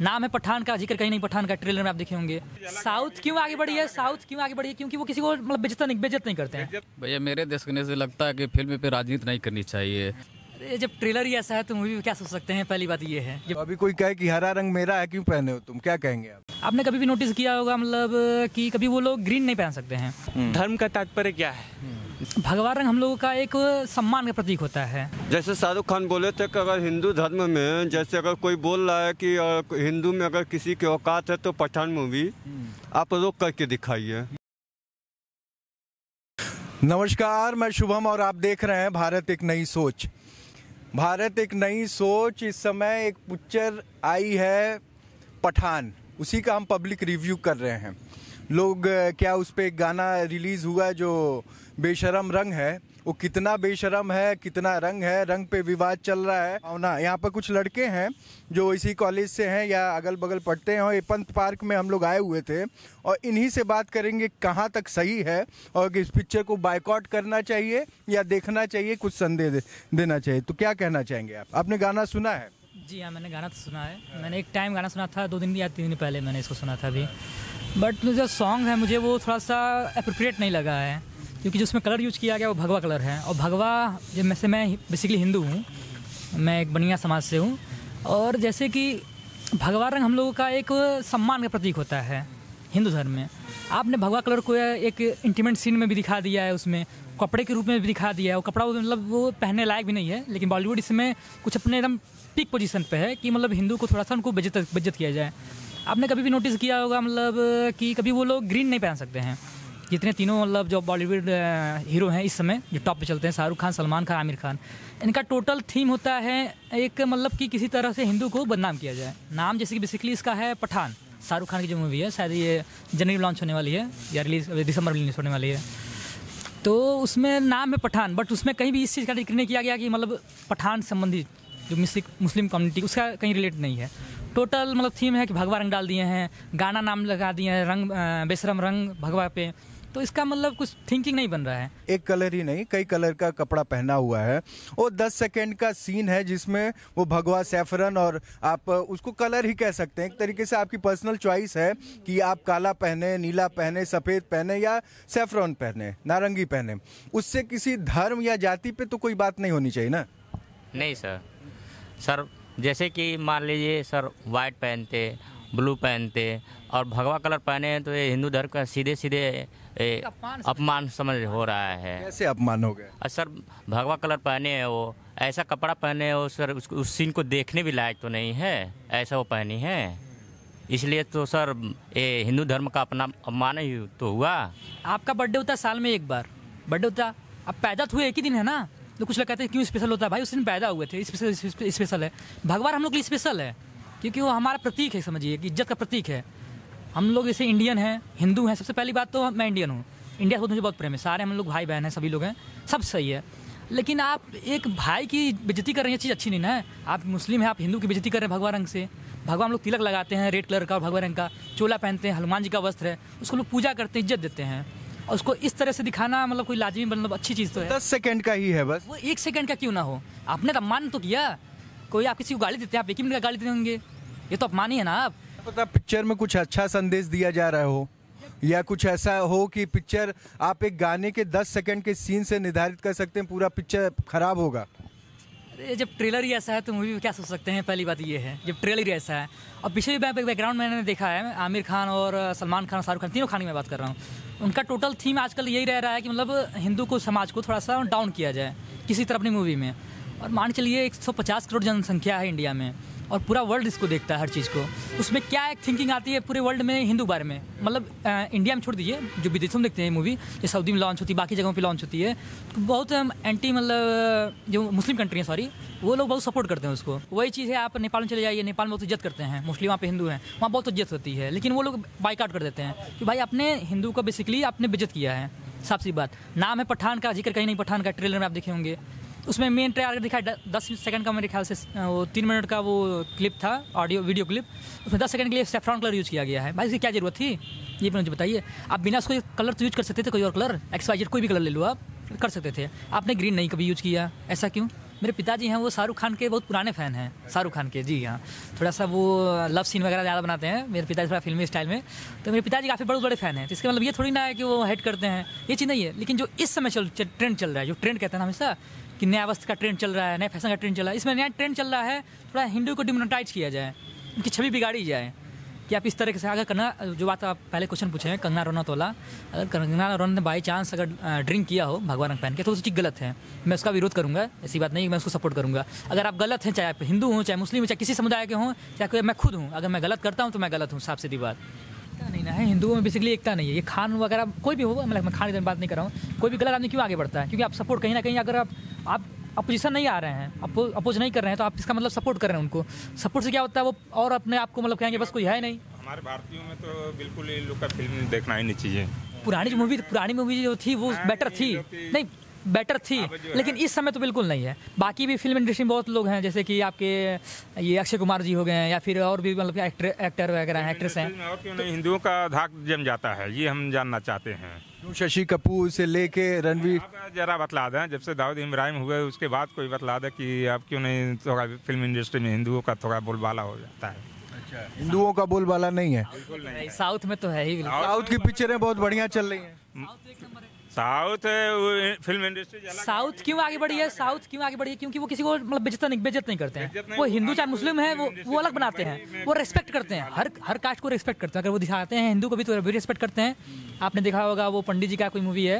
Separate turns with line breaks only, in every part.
नाम है पठान का जिक्र कहीं नहीं पठान का ट्रेलर में आप देखे होंगे साउथ क्यों आगे बढ़ी है साउथ क्यों आगे बढ़ी है क्योंकि वो किसी को मतलब बेजता नहीं बेजत नहीं करते हैं
भैया मेरे देखने से लगता है कि फिल्म पे राजनीति नहीं करनी चाहिए
अरे जब ट्रेलर ही ऐसा है तो मूवी क्या सोच सकते हैं पहली बात ये है
जब... अभी कोई कहे की हरा रंग मेरा है क्यों पहने हो तुम क्या कहेंगे
आपने कभी भी नोटिस किया होगा मतलब कि कभी वो लोग ग्रीन नहीं पहन सकते हैं धर्म का तात्पर्य क्या है भगवान रंग हम लोगों का एक सम्मान का प्रतीक होता है
जैसे शाहरुख खान बोले थे कि अगर हिंदू धर्म में जैसे अगर कोई बोल रहा है कि हिंदू में अगर किसी की औकात है तो पठान मूवी आप रोक करके दिखाइए
नमस्कार मैं शुभम और आप देख रहे हैं भारत एक नई सोच भारत एक नई सोच इस समय एक पिक्चर आई है पठान उसी का हम पब्लिक रिव्यू कर रहे हैं लोग क्या उस पर गाना रिलीज़ हुआ जो बेशरम रंग है वो कितना बेशरम है कितना रंग है रंग पे विवाद चल रहा है ना यहाँ पर कुछ लड़के हैं जो इसी कॉलेज से हैं या अगल बगल पढ़ते हैं और ये पंत पार्क में हम लोग आए हुए थे और इन्हीं से बात करेंगे कहाँ तक सही है और इस पिक्चर को बाइकआउट करना चाहिए या देखना चाहिए कुछ संदेश देना चाहिए तो क्या कहना चाहेंगे आप आपने गाना सुना है
जी हाँ मैंने गाना तो सुना है हाँ। मैंने एक टाइम गाना सुना था दो दिन या तीन दिन पहले मैंने इसको सुना था अभी बट जो सॉन्ग है मुझे वो थोड़ा सा अप्रोप्रिएट नहीं लगा है क्योंकि जो उसमें कलर यूज़ किया गया वो भगवा कलर है और भगवा जब से मैं बेसिकली हिंदू हूँ मैं एक बनिया समाज से हूँ और जैसे कि भगवा रंग हम लोगों का एक सम्मान का प्रतीक होता है हिंदू धर्म में आपने भगवा कलर को एक इंटीमेट सीन में भी दिखा दिया है उसमें कपड़े के रूप में भी दिखा दिया है वो कपड़ा मतलब वो पहनने लायक भी नहीं है लेकिन बॉलीवुड इसमें कुछ अपने एकदम पीक पोजीशन पे है कि मतलब हिंदू को थोड़ा सा उनको बेजत बेजत किया जाए आपने कभी भी नोटिस किया होगा मतलब कि कभी वो लोग ग्रीन नहीं पहन सकते हैं जितने तीनों मतलब जो बॉलीवुड हीरो हैं इस समय जो टॉप पे चलते हैं शाहरुख खान सलमान खान आमिर खान इनका टोटल थीम होता है एक मतलब कि किसी तरह से हिंदू को बदनाम किया जाए नाम जैसे कि बेसिकली इसका है पठान शाहरुख खान की जो मूवी है शायद ये जनवरी लॉन्च होने वाली है या रिलीज दिसंबर में रिलीज होने वाली है तो उसमें नाम है पठान बट उसमें कहीं भी इस चीज़ का जिक्र नहीं किया गया कि मतलब पठान संबंधित जो मुस्लिम कम्युनिटी उसका कहीं रिलेट नहीं है टोटल मतलब थीम है कि भगवा रंग डाल दिए हैं गाना नाम लगा दिए हैं रंग बेशरम रंग भगवा पे तो इसका मतलब कुछ थिंकिंग नहीं बन रहा है
एक कलर ही नहीं कई कलर का कपड़ा पहना हुआ है और दस सेकेंड का सीन है जिसमें वो भगवा सैफरन और आप उसको कलर ही कह सकते हैं एक तरीके से आपकी पर्सनल चॉइस है कि आप काला पहने नीला पहने सफ़ेद पहने या सेफरन पहने नारंगी पहने उससे किसी धर्म या जाति पे तो कोई बात नहीं होनी चाहिए ना
नहीं सर सर जैसे कि मान लीजिए सर वाइट पहनते ब्लू पहनते और भगवा कलर पहने हैं तो ये हिंदू धर्म का सीधे सीधे अपमान, समझ हो रहा है कैसे अपमान हो गया सर भगवा कलर पहने हैं वो ऐसा कपड़ा पहने हैं वो सर उस, उस सीन को देखने भी लायक तो नहीं है ऐसा वो पहनी है
इसलिए तो सर ये हिंदू धर्म का अपना अपमान ही तो हुआ आपका बर्थडे होता साल में एक बार बर्थडे होता आप पैदा तो हुए एक ही दिन है ना तो कुछ लोग कहते हैं क्यों स्पेशल होता है भाई उस दिन पैदा हुए थे स्पेशल स्पेशल है भगवान हम लोग के लिए स्पेशल है क्योंकि वो हमारा प्रतीक है समझिए कि इज्जत का प्रतीक है हम लोग जैसे इंडियन हैं हिंदू हैं सबसे पहली बात तो मैं इंडियन हूँ इंडिया से मुझे बहुत प्रेम है सारे हम लोग भाई बहन हैं सभी लोग हैं सब सही है लेकिन आप एक भाई की बेजती कर रहे हैं चीज़ अच्छी नहीं ना है आप मुस्लिम हैं आप हिंदू की बेजती कर रहे हैं भगवान रंग से भगवान लोग तिलक लगाते हैं रेड कलर का और भगवान रंग का चोला पहनते हैं हनुमान जी का वस्त्र है उसको लोग पूजा करते हैं इज्जत देते हैं और उसको इस तरह से दिखाना मतलब कोई लाजमी मतलब अच्छी चीज़ तो है दस
सेकंड का ही है बस
वो एक सेकंड का क्यों ना हो आपने तो अपमान तो किया कोई आप किसी को गाली देते हैं आप एक ही मिनट का गाली देते होंगे ये तो अपमान ही है ना आप पता
पिक्चर में कुछ अच्छा संदेश दिया जा रहा हो या कुछ ऐसा हो कि पिक्चर आप एक गाने के दस सेकंड के सीन से निर्धारित कर सकते हैं पूरा पिक्चर खराब होगा
जब ट्रेलर ही ऐसा है तो मूवी में क्या सोच सकते हैं पहली बात ये है जब ट्रेलर ही ऐसा है और पिछले भी बैकग्राउंड मैंने देखा है आमिर खान और सलमान खान शाहरुख खान तीनों खान की मैं बात कर रहा हूँ उनका टोटल थीम आजकल यही रह रहा है कि मतलब हिंदू को समाज को थोड़ा सा डाउन किया जाए किसी तरह अपनी मूवी में और मान चलिए एक करोड़ जनसंख्या है इंडिया में और पूरा वर्ल्ड इसको देखता है हर चीज़ को उसमें क्या एक थिंकिंग आती है पूरे वर्ल्ड में हिंदू बारे में मतलब इंडिया में छोड़ दीजिए जो विदेशों में देखते हैं मूवी जो सऊदी में लॉन्च होती है बाकी जगहों पर लॉन्च होती है तो बहुत एंटी मतलब जो मुस्लिम कंट्री है सॉरी वो लोग बहुत सपोर्ट करते हैं उसको वही चीज़ है आप नेपाल में चले जाइए नेपाल में बहुत इज्जत करते हैं मोस्टली वहाँ पे हिंदू हैं वहाँ बहुत इज्जत होती है लेकिन वो लोग बाइकआउट कर देते हैं कि भाई आपने हिंदू का बेसिकली आपने बेजत किया है साफ सी बात नाम है पठान का जिक्र कहीं नहीं पठान का ट्रेलर में आप देखे होंगे उसमें मेन ट्राई अगर दिखाया दस सेकंड का मेरे ख्याल से वो तीन मिनट का वो क्लिप था ऑडियो वीडियो क्लिप उसमें दस सेकंड के लिए सेफ्रॉन कलर यूज़ किया गया है भाई इसकी क्या ज़रूरत थी ये भी मुझे बताइए आप बिना उसको कलर तो यूज़ कर सकते थे कोई और कलर एक्स वाई जेड कोई भी कलर ले लो आप कर सकते थे आपने ग्रीन नहीं कभी यूज़ किया ऐसा क्यों मेरे पिताजी हैं वो शाहरुख खान के बहुत पुराने फ़ैन हैं शाहरुख खान के जी हाँ थोड़ा सा वो लव सीन वगैरह ज़्यादा बनाते हैं मेरे पिताजी थोड़ा फिल्मी स्टाइल में तो मेरे पिताजी काफ़ी बड़े बड़े फ़ैन हैं तो मतलब ये थोड़ी ना है कि वो हेट करते हैं ये चीज़ नहीं है लेकिन जो इस समय चल ट्रेंड चल रहा है जो ट्रेंड कहते हैं हमेशा कि नया वस्त्र का ट्रेंड चल रहा है नया फैशन का ट्रेंड चल रहा है इसमें नया ट्रेंड चल रहा है थोड़ा हिंदू को डिमोनोटाइज किया जाए उनकी छवि बिगाड़ी जाए कि आप इस तरह से अगर कंगना जो बात आप पहले क्वेश्चन पूछे हैं कंगना रोनत वाला अगर कंगना रोनत ने बाई चांस अगर ड्रिंक किया हो भगवान रंग पहन के तो उस चीज़ गलत है मैं उसका विरोध करूंगा ऐसी बात नहीं मैं उसको सपोर्ट करूंगा अगर आप गलत हैं चाहे आप हिंदू हों चाहे मुस्लिम हो चाहे किसी समुदाय के हों चाहे मैं खुद हूँ अगर मैं गलत करता हूँ तो मैं गलत हूँ साफ सीधी बात एकता नहीं ना है हिंदुओं में बेसिकली एकता नहीं है ये खान वगैरह कोई भी हो मतलब मैं खान की बात नहीं कर रहा हूँ कोई भी गलत आदमी क्यों आगे बढ़ता है क्योंकि आप सपोर्ट कहीं ना कहीं अगर आप आप अपोजिशन नहीं आ रहे हैं अपोज नहीं कर रहे हैं तो आप इसका मतलब सपोर्ट कर रहे हैं उनको सपोर्ट से क्या होता है वो और अपने आप को मतलब कहेंगे बस कोई है नहीं
हमारे भारतीयों में तो बिल्कुल ये लोग का फिल्म देखना ही नहीं चाहिए
पुरानी मूवी पुरानी मूवी जो थी वो बेटर हाँ, थी नहीं बेटर थी लेकिन इस समय तो बिल्कुल नहीं है बाकी भी फिल्म इंडस्ट्री में बहुत लोग हैं जैसे कि आपके ये अक्षय कुमार जी हो गए हैं या फिर और भी मतलब एक्टर वगैरह हैं एक्ट्रेस
हैं
हिंदुओं का धाक जम जाता है ये हम जानना चाहते हैं
शशि कपूर से लेके रणवीर
जरा बतला दें जब से दाऊद इब्राहिम हुए उसके बाद कोई बतला दें कि आप क्यों नहीं थोड़ा फिल्म इंडस्ट्री में हिंदुओं का थोड़ा बोलबाला हो जाता है
अच्छा, हिंदुओं का बोलबाला नहीं है साउथ में तो है ही साउथ की पिक्चरें बहुत बढ़िया चल रही है
साउथ फिल्म इंडस्ट्री साउथ क्यों आगे बढ़ी है साउथ क्यों आगे बढ़ी है क्योंकि वो किसी को मतलब बेजत नहीं बेजत नहीं करते हैं वो हिंदू हाँ, चाहे मुस्लिम है वो वो अलग बनाते हैं वो रेस्पेक्ट करते हैं हर हर कास्ट को रेस्पेक्ट करते हैं अगर वो दिखाते हैं हिंदू को भी तो रेस्पेक्ट करते हैं आपने देखा होगा वो पंडित जी का कोई मूवी है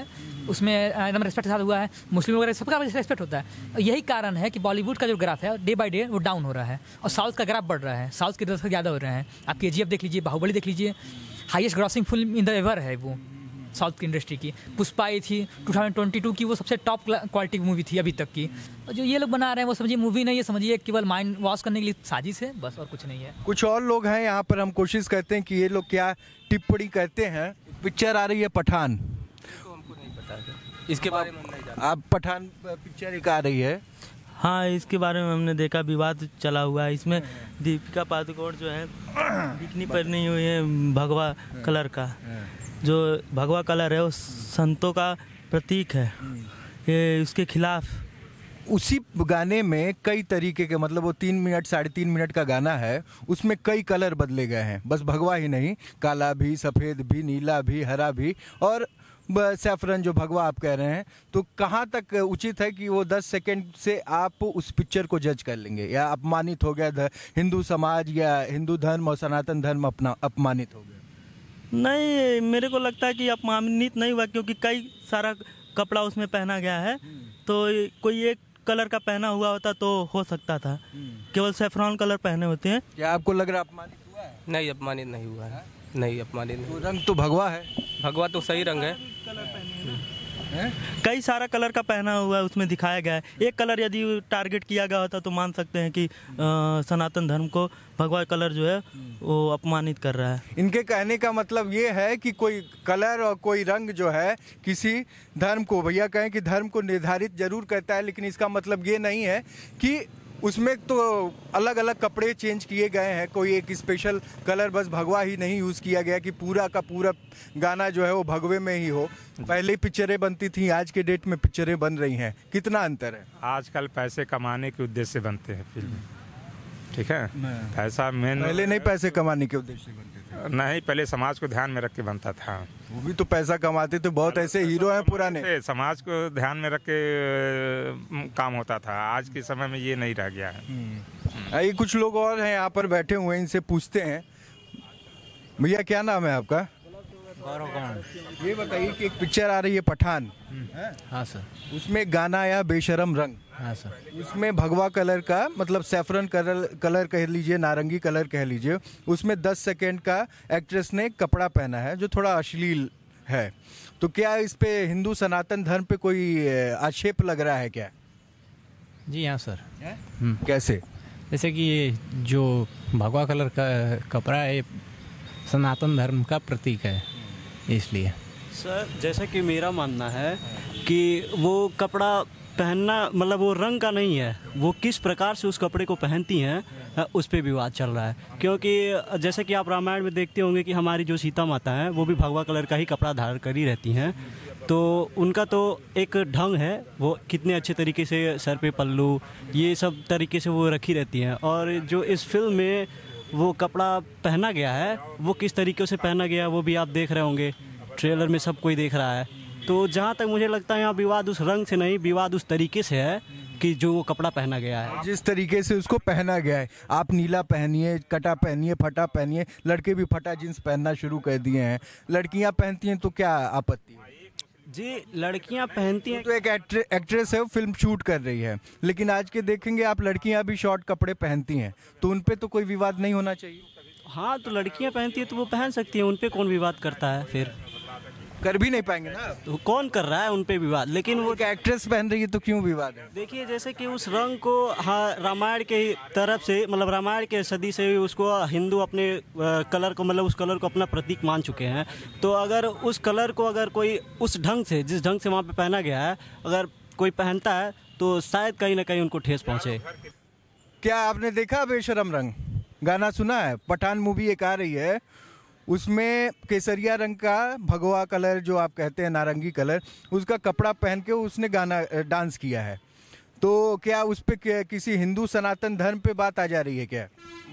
उसमें एकदम रेस्पेक्ट साथ हुआ है मुस्लिम वगैरह सबका रेस्पेक्ट होता है यही कारण है कि बॉलीवुड का जो ग्राफ है डे बाई डे वो डाउन हो रहा है और साउथ का ग्राफ बढ़ रहा है साउथ के दर्शक ज़्यादा हो रहे हैं आप के देख लीजिए बाहुबली देख लीजिए highest grossing film in the ever है वो साउथ की इंडस्ट्री की पुष्पा आई थी 2022 की वो सबसे टॉप क्वालिटी की मूवी थी अभी तक की और जो ये लोग बना रहे हैं वो समझिए मूवी नहीं है समझिए केवल माइंड वॉश करने के लिए साजिश है बस और कुछ नहीं है कुछ और लोग हैं
यहाँ पर हम कोशिश करते हैं कि ये लोग क्या टिप्पणी करते हैं पिक्चर आ रही है पठान तो
हमको नहीं पता इसके बाद
आप पठान पिक्चर एक आ रही है
हाँ इसके बारे में हमने देखा विवाद चला हुआ है इसमें दीपिका पादुकोण जो है बिकनी पर नहीं हुई है भगवा कलर का जो भगवा कलर है वो
संतों का प्रतीक है ये उसके खिलाफ उसी गाने में कई तरीके के मतलब वो तीन मिनट साढ़े तीन मिनट का गाना है उसमें कई कलर बदले गए हैं बस भगवा ही नहीं काला भी सफ़ेद भी नीला भी हरा भी और सैफरन जो भगवा आप कह रहे हैं तो कहाँ तक उचित है कि वो दस सेकेंड से आप उस पिक्चर को जज कर लेंगे या अपमानित हो गया हिंदू समाज या हिंदू धर्म और सनातन धर्म अपना अपमानित हो
गया नहीं मेरे को लगता है कि अपमानित नहीं हुआ क्योंकि कई सारा कपड़ा उसमें पहना गया है तो कोई एक कलर का पहना हुआ होता तो हो सकता था केवल सेफ्रॉन कलर पहने होते हैं क्या आपको लग रहा
अपमानित हुआ है नहीं अपमानित नहीं हुआ है नहीं अपमानित तो रंग तो भगवा है भगवा तो सही रंग है
कई सारा कलर का पहना हुआ है उसमें दिखाया गया है एक कलर यदि टारगेट किया गया होता तो मान सकते हैं कि आ, सनातन धर्म को भगवा कलर जो है वो अपमानित कर रहा है
इनके कहने का मतलब ये है कि कोई कलर और कोई रंग जो है किसी धर्म को भैया कहें कि धर्म को निर्धारित जरूर करता है लेकिन इसका मतलब ये नहीं है कि उसमें तो अलग अलग कपड़े चेंज किए गए हैं कोई एक स्पेशल कलर बस भगवा ही नहीं यूज़ किया गया कि पूरा का पूरा गाना जो है वो भगवे में ही हो पहले पिक्चरें बनती थी आज के डेट में पिक्चरें बन रही हैं कितना अंतर है
आजकल पैसे कमाने के उद्देश्य से बनते हैं फिल्म ठीक है पैसा मेन पहले नहीं
पैसे कमाने के उद्देश्य से बनते थे
नहीं पहले समाज को ध्यान में रख के बनता था
वो भी तो पैसा कमाते थे बहुत ऐसे हीरो हैं पुराने
समाज को ध्यान में रख के काम होता था आज के समय में ये नहीं रह गया है
हम्म। हाँ, ये कुछ लोग और हैं यहाँ पर बैठे हुए इनसे पूछते हैं भैया क्या नाम है आपका ये बताइए कि एक पिक्चर आ रही है पठान हाँ सर उसमें गाना आया बेशरम रंग हाँ सर उसमें भगवा कलर का मतलब सेफरन कलर कलर कह लीजिए नारंगी कलर कह लीजिए उसमें दस सेकेंड का एक्ट्रेस ने कपड़ा पहना है जो थोड़ा अश्लील है तो क्या इस पे हिंदू सनातन धर्म पे कोई आक्षेप लग रहा है क्या जी हाँ सर हम्म. कैसे जैसे कि ये जो भगवा कलर का
कपड़ा है सनातन धर्म का प्रतीक है इसलिए
सर जैसा कि मेरा मानना है कि वो कपड़ा पहनना मतलब वो रंग का नहीं है वो किस प्रकार से उस कपड़े को पहनती हैं उस पर विवाद चल रहा है क्योंकि जैसे कि आप रामायण में देखते होंगे कि हमारी जो सीता माता हैं वो भी भगवा कलर का ही कपड़ा धारण कर ही रहती हैं तो उनका तो एक ढंग है वो कितने अच्छे तरीके से सर पे पल्लू ये सब तरीके से वो रखी रहती हैं और जो इस फिल्म में वो कपड़ा पहना गया है वो किस तरीके से पहना गया वो भी आप देख रहे होंगे ट्रेलर में सब कोई देख रहा है तो जहाँ तक मुझे लगता है यहाँ विवाद उस रंग से नहीं विवाद उस तरीके से है कि जो वो कपड़ा पहना गया
है जिस तरीके से उसको पहना गया है आप नीला पहनिए कटा पहनिए फटा पहनिए लड़के भी फटा जींस पहनना शुरू कर दिए हैं लड़कियाँ पहनती हैं तो क्या आपत्ति है जी लड़कियां पहनती हैं तो एक एक्ट्रेस है वो फिल्म शूट कर रही है लेकिन आज के देखेंगे आप लड़कियां भी शॉर्ट कपड़े पहनती हैं तो उन पे तो कोई विवाद नहीं होना चाहिए हाँ तो
लड़कियां पहनती
है तो वो पहन सकती हैं उन पे कौन विवाद करता है फिर कर भी नहीं पाएंगे ना
तो कौन कर रहा है उन विवाद लेकिन वो एक्ट्रेस पहन रही है तो क्यों विवाद है देखिए जैसे कि उस रंग को हाँ रामायण के तरफ से मतलब रामायण के सदी से उसको हिंदू अपने कलर को मतलब उस कलर को अपना प्रतीक मान चुके हैं तो अगर उस कलर को अगर कोई उस ढंग से जिस ढंग से वहाँ पे पहना गया है अगर कोई पहनता है तो शायद कहीं ना कहीं उनको ठेस पहुँचे
क्या आपने देखा बेशरम रंग गाना सुना है पठान मूवी एक आ रही है उसमें केसरिया रंग का भगवा कलर जो आप कहते हैं नारंगी कलर उसका कपड़ा पहन के उसने गाना डांस किया है तो क्या उस पर किसी हिंदू सनातन धर्म पे बात आ जा रही है क्या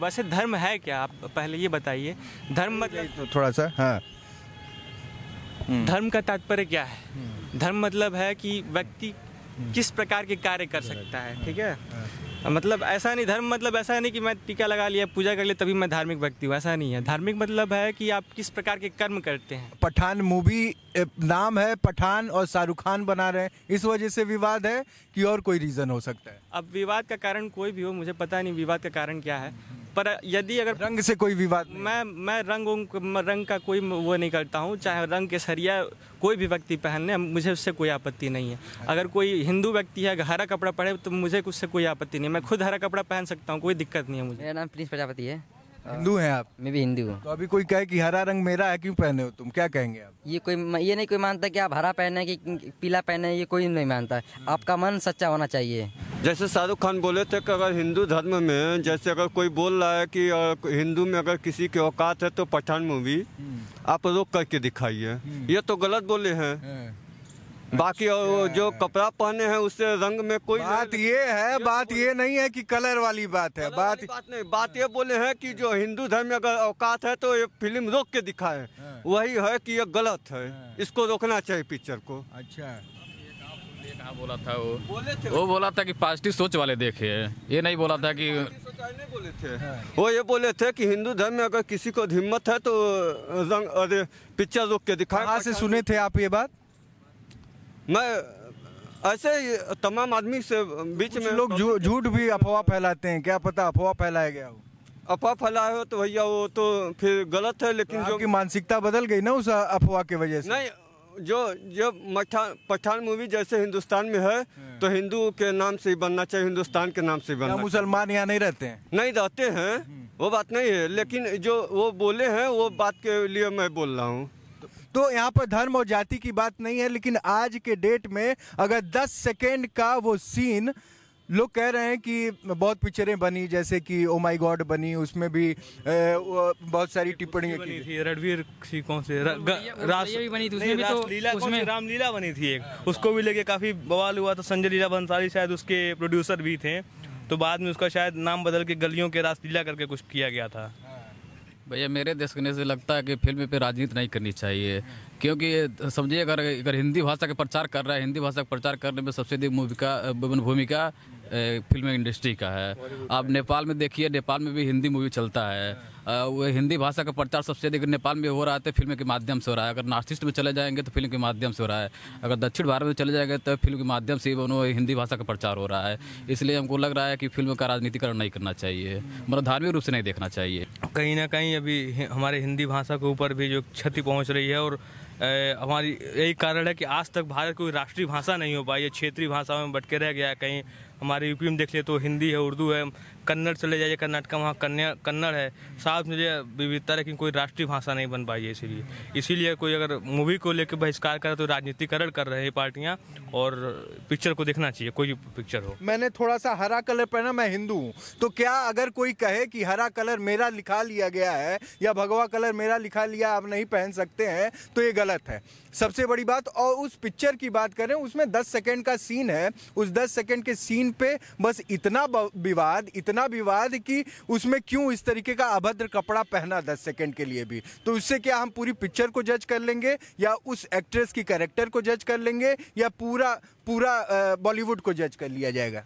वैसे धर्म है क्या आप पहले ये बताइए धर्म मतलब तो थोड़ा
सा हाँ हम्म।
हम्म। धर्म का तात्पर्य क्या है हम्म। धर्म मतलब है कि व्यक्ति किस प्रकार के कार्य कर सकता है ठीक है हाँ। हाँ, मतलब ऐसा नहीं धर्म मतलब ऐसा नहीं कि मैं टीका लगा लिया पूजा कर लिया तभी मैं धार्मिक व्यक्ति हूँ ऐसा नहीं है धार्मिक मतलब है कि आप किस प्रकार के कर्म करते हैं
पठान मूवी नाम है पठान और शाहरुख खान बना रहे हैं इस वजह से विवाद है कि और कोई रीज़न हो सकता है
अब विवाद का कारण कोई भी हो मुझे पता नहीं विवाद का कारण क्या है पर यदि अगर रंग से कोई विवाद मैं मैं रंग रंग का कोई वो नहीं करता हूँ चाहे रंग के सरिया कोई भी व्यक्ति पहनने मुझे उससे कोई आपत्ति नहीं है अच्छा। अगर कोई हिंदू व्यक्ति है हरा कपड़ा पहने तो मुझे उससे कोई आपत्ति नहीं
मैं खुद हरा कपड़ा पहन सकता हूँ कोई दिक्कत नहीं है मुझे
मेरा नाम प्रिंस प्रजापति
है हिंदू हैं आप मैं भी हिंदू हूँ तो अभी कोई कहे कि हरा रंग मेरा है क्यों पहने हो तुम क्या कहेंगे आप
ये कोई ये नहीं कोई मानता कि आप
हरा पहने कि पीला पहने ये कोई नहीं मानता हम्म। आपका मन सच्चा होना चाहिए
जैसे शाहरुख खान बोले थे कि अगर हिंदू धर्म में जैसे अगर कोई बोल रहा है कि हिंदू में अगर किसी के औकात है तो पठान मूवी हम्म। आप रोक करके दिखाइए हम्म। ये तो गलत बोले हैं हाँ। बाकी और अच्छा। जो कपड़ा पहने हैं उससे रंग में कोई बात ये है बात ये नहीं है कि कलर वाली बात है बात बात नहीं बात ये बोले हैं कि जो हिंदू धर्म में अगर औकात है तो ये फिल्म रोक के दिखाए हाँ। वही है कि ये गलत है हाँ। इसको रोकना चाहिए पिक्चर को अच्छा
कहा बोला था वो बोले थे वो बोला था कि पॉजिटिव सोच वाले देखे ये नहीं बोला था कि बोले थे हाँ। वो ये बोले थे कि हिंदू धर्म में अगर
किसी को हिम्मत है तो रंग अरे पिक्चर रोक के दिखाए कहा से सुने थे आप ये बात मैं ऐसे तमाम आदमी से बीच में लोग
झूठ भी अफवाह फैलाते हैं क्या पता अफवाह फैलाया गया हो अफवाह फैलाया हो तो भैया वो तो फिर गलत है लेकिन तो जो की मानसिकता बदल गई ना उस अफवाह की वजह से नहीं जो
जब मठान पठान मूवी जैसे हिंदुस्तान में है हाँ। तो हिंदू के नाम से ही बनना चाहिए हिंदुस्तान के नाम से ही बनना मुसलमान
यहाँ नहीं रहते हैं
नहीं रहते हैं हम्म। वो बात नहीं है लेकिन जो
वो बोले हैं वो बात के लिए मैं बोल रहा हूँ तो यहाँ पर धर्म और जाति की बात नहीं है लेकिन आज के डेट में अगर दस सेकेंड का वो सीन लोग कह रहे हैं कि बहुत पिक्चरें बनी जैसे कि ओ माय गॉड बनी उसमें भी ए, बहुत सारी टिप्पणियां की
थी रणवीर सी कौन से तो रामलीला बनी थी एक उसको भी लेके काफी बवाल हुआ था संजय लीला भंसाली शायद उसके प्रोड्यूसर भी थे तो बाद में उसका शायद नाम बदल के गलियों के रासलीला करके कुछ किया गया था
भैया मेरे देखने से लगता है कि फिल्म पे राजनीति नहीं करनी चाहिए क्योंकि समझिए अगर अगर हिंदी भाषा का प्रचार कर रहा है हिंदी भाषा का प्रचार करने में सबसे अधिक भूमिका भूमिका फिल्म इंडस्ट्री का है आप नेपाल में देखिए नेपाल में भी हिंदी मूवी चलता है वो हिंदी भाषा का प्रचार सबसे अधिक नेपाल में हो रहा है तो फिल्म के माध्यम से हो रहा है अगर नॉर्थ ईस्ट में चले जाएंगे तो फिल्म के माध्यम से हो रहा है अगर दक्षिण भारत में चले जाएंगे तो फिल्म के माध्यम से ही हिंदी भाषा का प्रचार हो रहा है इसलिए हमको लग रहा है कि फिल्म का राजनीतिकरण नहीं करना चाहिए मतलब धार्मिक रूप से नहीं देखना चाहिए कहीं ना कहीं अभी हमारे हिंदी भाषा के ऊपर भी जो क्षति पहुँच रही है और हमारी यही कारण है
कि आज तक भारत कोई राष्ट्रीय भाषा नहीं हो पाई है क्षेत्रीय भाषाओं में बटके रह गया है कहीं हमारे यूपी में देख ले तो हिंदी है उर्दू है कन्नड़ चले जाइए कर्नाटका वहाँ कन्या कन्नड़ है साथ में विविधता लेकिन कोई राष्ट्रीय भाषा नहीं बन पाई है इसीलिए इसीलिए कोई अगर मूवी को लेकर बहिष्कार करे तो राजनीतिकरण कर रहे हैं पार्टियाँ और पिक्चर को देखना चाहिए कोई पिक्चर हो
मैंने थोड़ा सा हरा कलर पहना मैं हिंदू हूँ तो क्या अगर कोई कहे कि हरा कलर मेरा लिखा लिया गया है या भगवा कलर मेरा लिखा लिया आप नहीं पहन सकते हैं तो ये गलत है सबसे बड़ी बात और उस पिक्चर की बात करें उसमें दस सेकेंड का सीन है उस दस सेकेंड के सीन पे बस इतना विवाद इतना इतना विवाद कि उसमें क्यों इस तरीके का अभद्र कपड़ा पहना दस सेकेंड के लिए भी तो उससे क्या हम पूरी पिक्चर को जज कर लेंगे या उस एक्ट्रेस की कैरेक्टर को जज कर लेंगे या पूरा पूरा बॉलीवुड को जज कर लिया जाएगा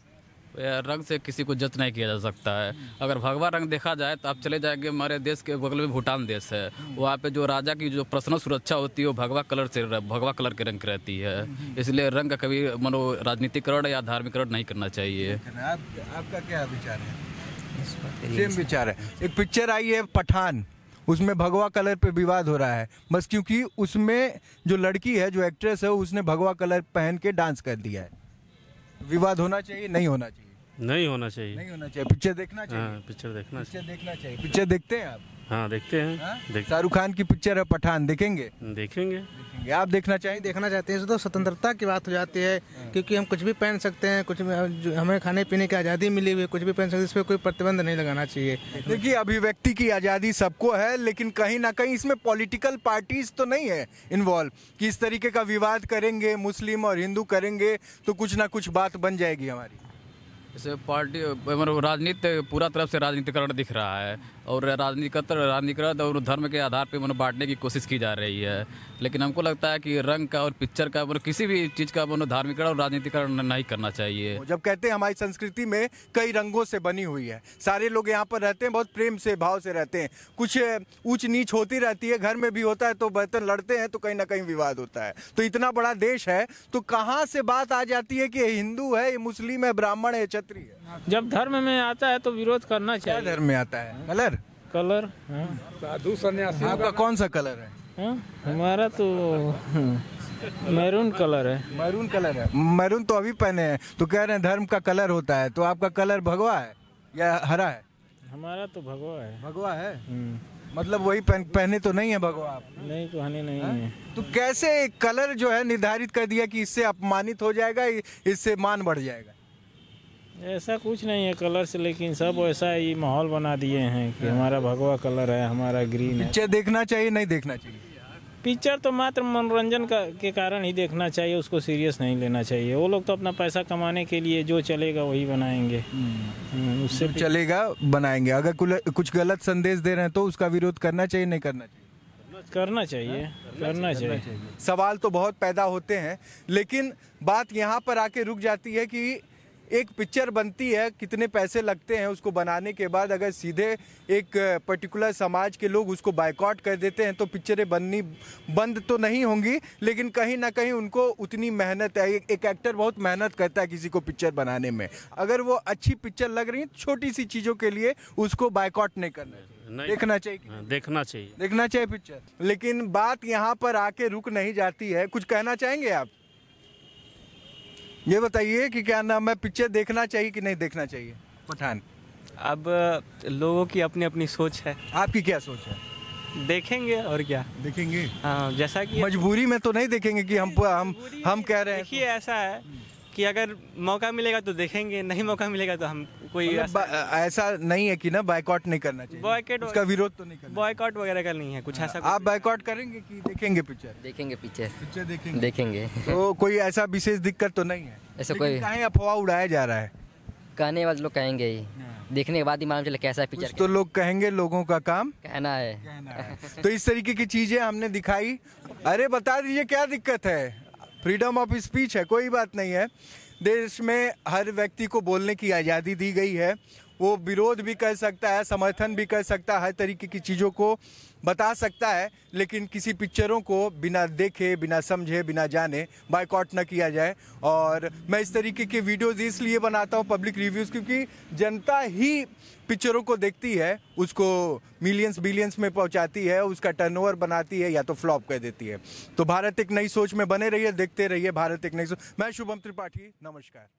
रंग से किसी को जज नहीं किया जा सकता है अगर भगवा रंग देखा जाए तो आप चले जाएंगे हमारे देश के बगल में भूटान देश है वहाँ पे जो राजा की जो प्रश्न सुरक्षा होती है वो भगवा कलर से भगवा कलर के रंग की रहती है इसलिए रंग का कभी मनो राजनीतिकरण या धार्मिकरण नहीं करना चाहिए
आपका क्या विचार है सेम
विचार है एक पिक्चर आई है पठान
उसमें भगवा कलर पे विवाद हो रहा है बस क्योंकि उसमें जो लड़की है जो एक्ट्रेस है उसने भगवा कलर पहन के डांस कर दिया है विवाद होना चाहिए नहीं होना चाहिए नहीं होना चाहिए नहीं होना चाहिए पिक्चर देखना चाहिए हाँ, पिक्चर देखना पिक्चर देखना चाहिए पिक्चर देखते हैं आप हाँ देखते हैं हाँ? शाहरुख खान की पिक्चर है पठान देखेंगे देखेंगे आप देखना चाहिए देखना चाहते हैं तो स्वतंत्रता की बात हो जाती है हाँ। क्योंकि हम कुछ भी पहन सकते हैं कुछ भी हमें खाने पीने की
आज़ादी मिली हुई है कुछ भी पहन सकते इस पर कोई प्रतिबंध नहीं लगाना चाहिए
देखिए अभिव्यक्ति की आज़ादी सबको है लेकिन कहीं ना कहीं इसमें पॉलिटिकल पार्टीज तो नहीं है इन्वॉल्व कि इस तरीके का विवाद करेंगे मुस्लिम और हिंदू करेंगे तो कुछ ना कुछ बात बन जाएगी हमारी
जैसे पार्टी मतलब राजनीति पूरा तरफ से राजनीतिकरण दिख रहा है और राजनीतिक राजनीतिकृत और धर्म के आधार पर मनो बांटने की कोशिश की जा रही है लेकिन हमको लगता है कि रंग का और पिक्चर का मतलब किसी भी चीज़ का मनो धार्मिकरण और राजनीतिकरण नहीं करना चाहिए
जब कहते हैं हमारी संस्कृति में कई रंगों से बनी हुई है सारे लोग यहाँ पर रहते हैं बहुत प्रेम से भाव से रहते हैं कुछ ऊंच नीच होती रहती है घर में भी होता है तो बर्तन लड़ते हैं तो कहीं ना कहीं विवाद होता है तो इतना बड़ा देश है तो कहाँ से बात आ जाती है कि हिंदू है ये मुस्लिम है ब्राह्मण है क्षत्रिय है
जब धर्म में आता है तो विरोध करना चाहिए धर्म में आता है कलर कलर
साधु सन्यासी आपका कौन सा कलर है हाँ?
हमारा तो
हम्म, मैरून कलर है मैरून कलर है मैरून तो अभी पहने हैं तो कह रहे हैं धर्म का कलर होता है तो आपका कलर भगवा है या हरा है हमारा तो भगवा है भगवा है हम्म। मतलब वही पहन पहने तो नहीं है भगवा आप नहीं पहने नहीं हाँ? है। तो कैसे कलर जो है निर्धारित कर दिया कि इससे अपमानित हो जाएगा इससे मान बढ़ जाएगा
ऐसा कुछ नहीं है कलर से लेकिन सब ऐसा ही माहौल बना दिए हैं कि हाँ। हमारा भगवा कलर है हमारा
ग्रीन है पिक्चर देखना चाहिए नहीं देखना चाहिए
पिक्चर तो मात्र मनोरंजन का के कारण ही देखना चाहिए उसको सीरियस नहीं लेना चाहिए वो लोग तो अपना पैसा कमाने के लिए जो चलेगा वही बनाएंगे
हम्म। हम्म, उससे जो चलेगा बनाएंगे अगर कुछ गलत संदेश दे रहे हैं तो उसका विरोध करना चाहिए नहीं करना चाहिए करना चाहिए हाँ, करना चाहिए सवाल तो बहुत पैदा होते हैं लेकिन बात यहाँ पर आके रुक जाती है कि एक पिक्चर बनती है कितने पैसे लगते हैं उसको बनाने के बाद अगर सीधे एक पर्टिकुलर समाज के लोग उसको बाइकआउट कर देते हैं तो पिक्चरें बननी बंद तो नहीं होंगी लेकिन कहीं ना कहीं उनको उतनी मेहनत है एक, एक एक्टर बहुत मेहनत करता है किसी को पिक्चर बनाने में अगर वो अच्छी पिक्चर लग रही है छोटी सी चीज़ों के लिए उसको बाइकआउट नहीं करना चाहिए देखना चाहिए
हाँ, देखना
चाहिए देखना चाहिए
पिक्चर लेकिन बात यहाँ पर आके रुक नहीं जाती है कुछ कहना चाहेंगे आप ये बताइए कि क्या नाम है पिक्चर देखना चाहिए कि नहीं देखना चाहिए पठान अब लोगों की अपनी अपनी सोच है आपकी क्या सोच
है देखेंगे और क्या देखेंगे हाँ जैसा कि मजबूरी
में तो नहीं देखेंगे कि हम हम हम कह रहे हैं
देखिए तो। ऐसा है कि अगर मौका मिलेगा तो देखेंगे नहीं मौका मिलेगा तो हम
कोई मतलब ऐसा, नहीं है कि ना बाइकआउट नहीं करना चाहिए
बॉयकॉट उसका विरोध तो नहीं करना बॉयकॉट वगैरह का नहीं है कुछ ऐसा आप बाइकआउट करेंगे कि देखेंगे पिक्चर देखेंगे पिक्चर पिक्चर देखेंगे देखेंगे
तो कोई ऐसा विशेष दिक्कत तो नहीं है ऐसा कोई कहीं अफवाह उड़ाया जा रहा है कहने वाले लोग कहेंगे ही हाँ। देखने के बाद ही मालूम चले कैसा है पिक्चर तो लोग कहेंगे लोगों का काम कहना है, कहना है। तो इस तरीके की चीजें हमने दिखाई अरे बता दीजिए क्या दिक्कत है फ्रीडम ऑफ स्पीच है कोई बात नहीं है देश में हर व्यक्ति को बोलने की आज़ादी दी गई है वो विरोध भी कर सकता है समर्थन भी कर सकता है हर तरीके की चीज़ों को बता सकता है लेकिन किसी पिक्चरों को बिना देखे बिना समझे बिना जाने बाइकआउट ना किया जाए और मैं इस तरीके के वीडियोज़ इसलिए बनाता हूँ पब्लिक रिव्यूज़ क्योंकि जनता ही पिक्चरों को देखती है उसको मिलियंस बिलियंस में पहुंचाती है उसका टर्नओवर बनाती है या तो फ्लॉप कर देती है तो भारत एक नई सोच में बने रहिए देखते रहिए भारत एक नई सोच मैं शुभम त्रिपाठी नमस्कार